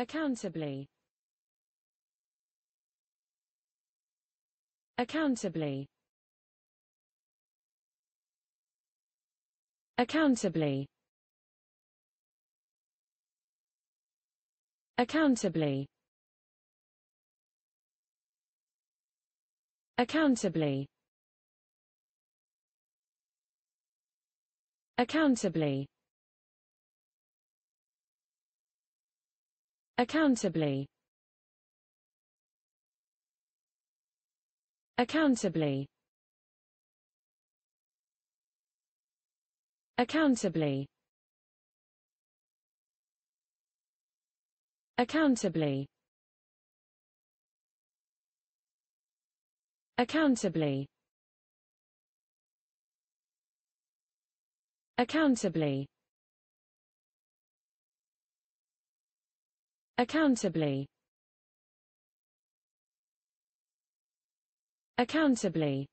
accountably accountably accountably accountably accountably accountably accountably accountably accountably accountably accountably accountably accountably accountably